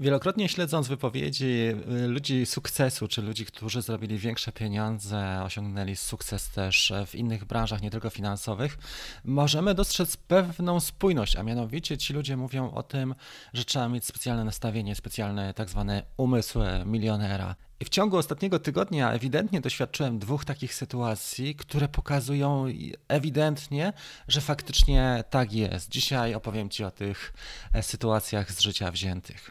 Wielokrotnie śledząc wypowiedzi y, ludzi sukcesu, czy ludzi, którzy zrobili większe pieniądze, osiągnęli sukces też w innych branżach, nie tylko finansowych, możemy dostrzec pewną spójność, a mianowicie ci ludzie mówią o tym, że trzeba mieć specjalne nastawienie, specjalny tak zwany umysł milionera. I w ciągu ostatniego tygodnia ewidentnie doświadczyłem dwóch takich sytuacji, które pokazują ewidentnie, że faktycznie tak jest. Dzisiaj opowiem Ci o tych e, sytuacjach z życia wziętych.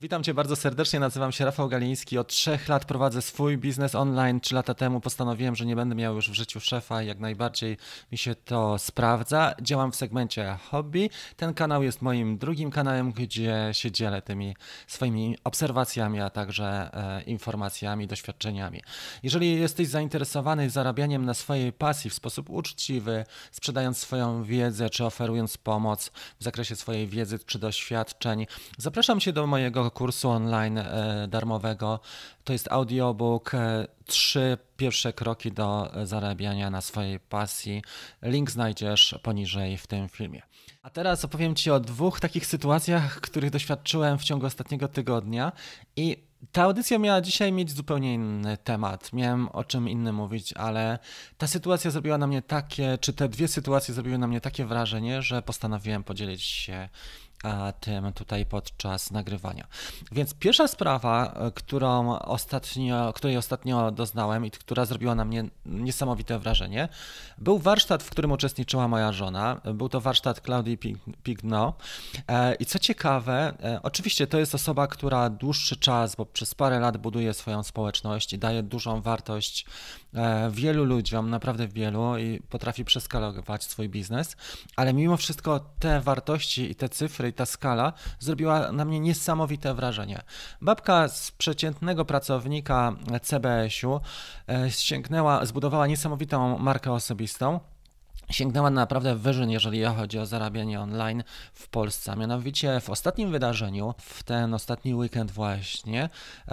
Witam Cię bardzo serdecznie, nazywam się Rafał Galiński. Od trzech lat prowadzę swój biznes online. Trzy lata temu postanowiłem, że nie będę miał już w życiu szefa i jak najbardziej mi się to sprawdza. Działam w segmencie hobby. Ten kanał jest moim drugim kanałem, gdzie się dzielę tymi swoimi obserwacjami, a także e, informacjami, doświadczeniami. Jeżeli jesteś zainteresowany zarabianiem na swojej pasji w sposób uczciwy, sprzedając swoją wiedzę czy oferując pomoc w zakresie swojej wiedzy czy doświadczeń, zapraszam Cię do mojego kursu online e, darmowego. To jest audiobook e, Trzy pierwsze kroki do e, zarabiania na swojej pasji. Link znajdziesz poniżej w tym filmie. A teraz opowiem Ci o dwóch takich sytuacjach, których doświadczyłem w ciągu ostatniego tygodnia i ta audycja miała dzisiaj mieć zupełnie inny temat. Miałem o czym innym mówić, ale ta sytuacja zrobiła na mnie takie, czy te dwie sytuacje zrobiły na mnie takie wrażenie, że postanowiłem podzielić się tym tutaj podczas nagrywania. Więc pierwsza sprawa, e, którą ostatnio, której ostatnio doznałem i która zrobiła na mnie niesamowite wrażenie, był warsztat, w którym uczestniczyła moja żona. Był to warsztat Claudii Pigno. E, I co ciekawe, e, oczywiście to jest osoba, która dłuższy czas, bo przez parę lat buduje swoją społeczność i daje dużą wartość wielu ludziom, naprawdę wielu i potrafi przeskalować swój biznes, ale mimo wszystko te wartości i te cyfry, ta skala zrobiła na mnie niesamowite wrażenie. Babka z przeciętnego pracownika CBS-u e, sięgnęła, zbudowała niesamowitą markę osobistą sięgnęła naprawdę wyżyn, jeżeli chodzi o zarabianie online w Polsce. A mianowicie w ostatnim wydarzeniu, w ten ostatni weekend właśnie,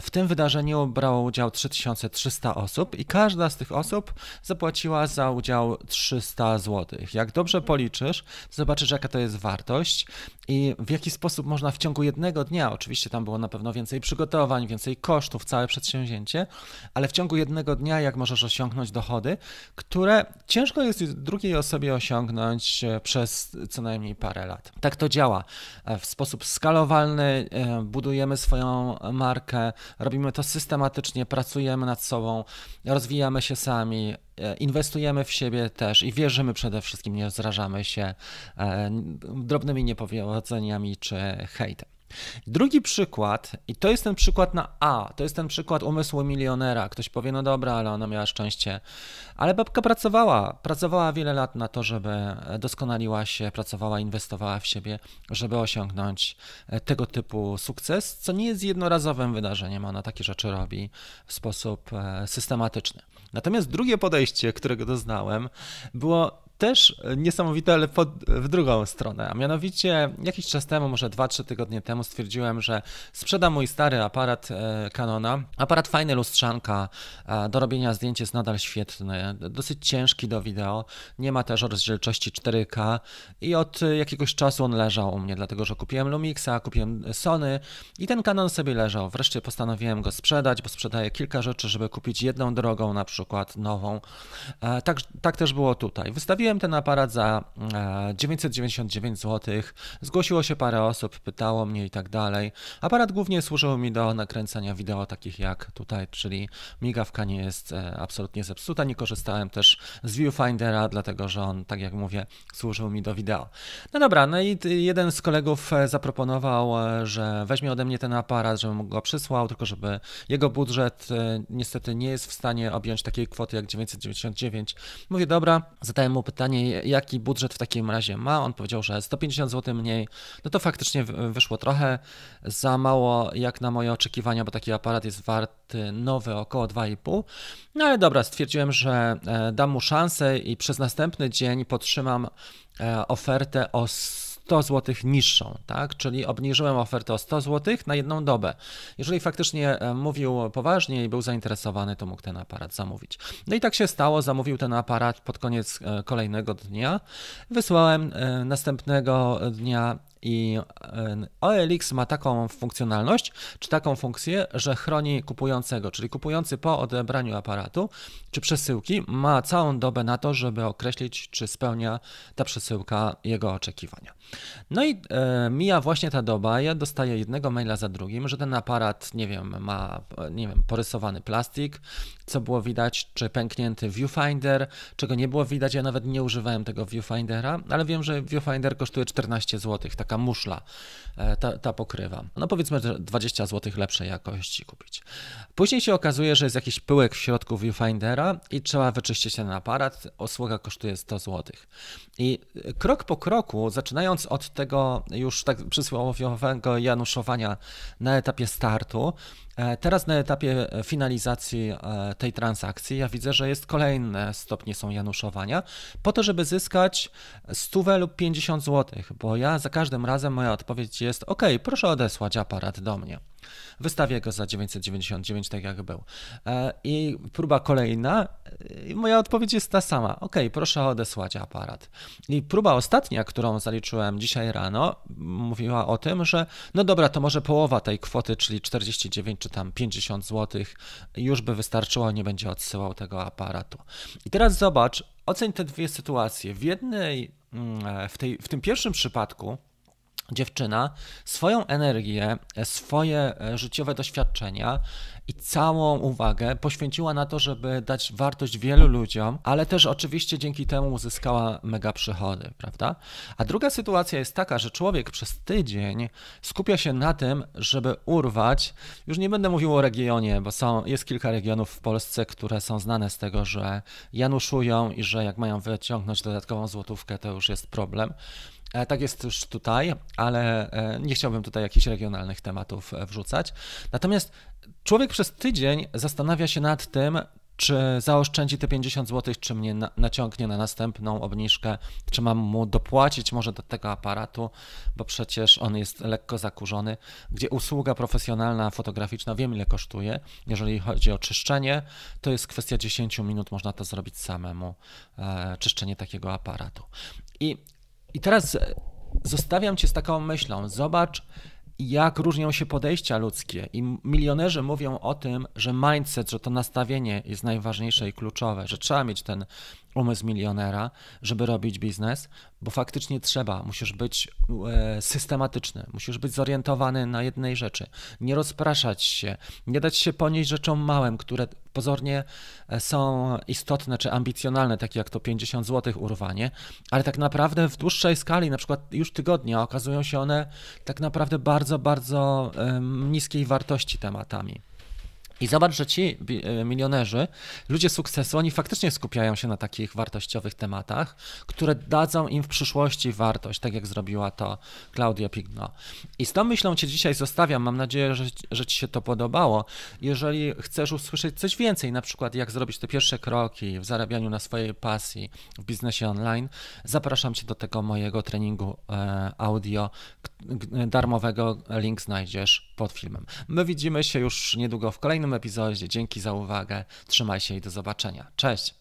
w tym wydarzeniu brało udział 3300 osób i każda z tych osób zapłaciła za udział 300 zł. Jak dobrze policzysz, zobaczysz jaka to jest wartość i w jaki sposób można w ciągu jednego dnia, oczywiście tam było na pewno więcej przygotowań, więcej kosztów, całe przedsięwzięcie, ale w ciągu jednego dnia jak możesz osiągnąć dochody, które ciężko jest drugiej osobie osiągnąć e, przez co najmniej parę lat. Tak to działa. E, w sposób skalowalny e, budujemy swoją markę, robimy to systematycznie, pracujemy nad sobą, rozwijamy się sami, inwestujemy w siebie też i wierzymy przede wszystkim, nie zrażamy się drobnymi niepowodzeniami czy hejtem. Drugi przykład, i to jest ten przykład na A, to jest ten przykład umysłu milionera. Ktoś powie, no dobra, ale ona miała szczęście. Ale babka pracowała, pracowała wiele lat na to, żeby doskonaliła się, pracowała, inwestowała w siebie, żeby osiągnąć e, tego typu sukces, co nie jest jednorazowym wydarzeniem. Ona takie rzeczy robi w sposób e, systematyczny. Natomiast drugie podejście, którego doznałem, było też niesamowite, ale pod, w drugą stronę. A mianowicie jakiś czas temu, może 2-3 tygodnie temu, stwierdziłem, że sprzedam mój stary aparat e, Canona. Aparat fajny, lustrzanka, e, do robienia zdjęć jest nadal świetny, dosyć ciężki do wideo, nie ma też rozdzielczości 4K i od jakiegoś czasu on leżał u mnie, dlatego że kupiłem Lumixa, kupiłem Sony i ten Canon sobie leżał. Wreszcie postanowiłem go sprzedać, bo sprzedaję kilka rzeczy, żeby kupić jedną drogą na przykład nową. E, tak, tak też było tutaj. Wystawiłem Kupiłem ten aparat za 999 e, zł. Zgłosiło się parę osób, pytało mnie i tak dalej. Aparat głównie służył mi do nakręcania wideo takich jak tutaj, czyli migawka nie jest e, absolutnie zepsuta. Nie korzystałem też z viewfindera, dlatego że on, tak jak mówię, służył mi do wideo. No dobra, no i jeden z kolegów e, zaproponował, że weźmie ode mnie ten aparat, żebym mu go przysłał, tylko żeby jego budżet niestety nie jest w stanie objąć takiej kwoty jak 999. Mówię, dobra, zadałem mu pytanie, pytanie, jaki budżet w takim razie ma. On powiedział, że 150 zł mniej. No to faktycznie wyszło trochę za mało, jak na moje oczekiwania, bo taki aparat jest warty nowy około 2,5. No ale dobra, stwierdziłem, że e, dam mu szansę i przez następny dzień podtrzymam e, ofertę o 100 zł niższą, tak? Czyli obniżyłem ofertę o 100 zł na jedną dobę. Jeżeli faktycznie e, mówił poważnie i był zainteresowany, to mógł ten aparat zamówić. No i tak się stało, zamówił ten aparat pod koniec e, kolejnego dnia. Wysłałem e, następnego dnia i e, OLX ma taką funkcjonalność, czy taką funkcję, że chroni kupującego, czyli kupujący po odebraniu aparatu czy przesyłki ma całą dobę na to, żeby określić, czy spełnia ta przesyłka jego oczekiwania. No i e, mija właśnie ta doba, ja dostaję jednego maila za drugim, że ten aparat, nie wiem, ma, nie wiem, porysowany plastik, co było widać, czy pęknięty viewfinder, czego nie było widać, ja nawet nie używałem tego viewfindera, ale wiem, że viewfinder kosztuje 14 zł, tak taka muszla, e, ta, ta pokrywa. No powiedzmy 20 zł lepszej jakości kupić. Później się okazuje, że jest jakiś pyłek w środku viewfindera i trzeba wyczyścić ten aparat. Osługa kosztuje 100 zł. I e, krok po kroku, zaczynając od tego już tak przysłowiowego januszowania na etapie startu, E, teraz na etapie e, finalizacji e, tej transakcji ja widzę, że jest kolejne stopnie są januszowania, po to, żeby zyskać 100 lub 50 zł, bo ja za każdym razem moja odpowiedź jest ok, proszę odesłać aparat do mnie. Wystawię go za 999, tak jak był. E, I próba kolejna, e, i moja odpowiedź jest ta sama. Ok, proszę odesłać aparat. I próba ostatnia, którą zaliczyłem dzisiaj rano, mówiła o tym, że no dobra, to może połowa tej kwoty, czyli 49 czy tam 50 zł, już by wystarczyło, nie będzie odsyłał tego aparatu. I teraz zobacz, oceń te dwie sytuacje. W jednej, mm, e, w, tej, w tym pierwszym przypadku, dziewczyna swoją energię, e, swoje e, życiowe doświadczenia i całą uwagę poświęciła na to, żeby dać wartość wielu ludziom, ale też oczywiście dzięki temu uzyskała mega przychody, prawda? A druga sytuacja jest taka, że człowiek przez tydzień skupia się na tym, żeby urwać. Już nie będę mówił o regionie, bo są, jest kilka regionów w Polsce, które są znane z tego, że januszują i że jak mają wyciągnąć dodatkową złotówkę, to już jest problem E, tak jest już tutaj, ale e, nie chciałbym tutaj jakichś regionalnych tematów e, wrzucać. Natomiast człowiek przez tydzień zastanawia się nad tym, czy zaoszczędzi te 50 zł, czy mnie naciągnie na następną obniżkę, czy mam mu dopłacić może do tego aparatu, bo przecież on jest lekko zakurzony, gdzie usługa profesjonalna, fotograficzna, wiem ile kosztuje. Jeżeli chodzi o czyszczenie, to jest kwestia 10 minut, można to zrobić samemu, e, czyszczenie takiego aparatu. I i teraz zostawiam cię z taką myślą. Zobacz, jak różnią się podejścia ludzkie. I milionerzy mówią o tym, że mindset, że to nastawienie jest najważniejsze i kluczowe, że trzeba mieć ten umysł milionera, żeby robić biznes bo faktycznie trzeba, musisz być e, systematyczny, musisz być zorientowany na jednej rzeczy, nie rozpraszać się, nie dać się ponieść rzeczom małym, które pozornie e, są istotne czy ambicjonalne, takie jak to 50 zł urwanie, ale tak naprawdę w dłuższej skali, na przykład już tygodnia, okazują się one tak naprawdę bardzo, bardzo niskiej wartości tematami. I zobacz, że ci e, milionerzy, ludzie sukcesu, oni faktycznie skupiają się na takich wartościowych tematach, które dadzą im w przyszłości wartość, tak jak zrobiła to Claudia Pigno. I z tą myślą Cię dzisiaj zostawiam. Mam nadzieję, że, że Ci się to podobało. Jeżeli chcesz usłyszeć coś więcej, na przykład jak zrobić te pierwsze kroki w zarabianiu na swojej pasji w biznesie online, zapraszam Cię do tego mojego treningu e, audio darmowego. Link znajdziesz pod filmem. My widzimy się już niedługo w kolejnym kolejnym epizodzie. Dzięki za uwagę, trzymaj się i do zobaczenia. Cześć!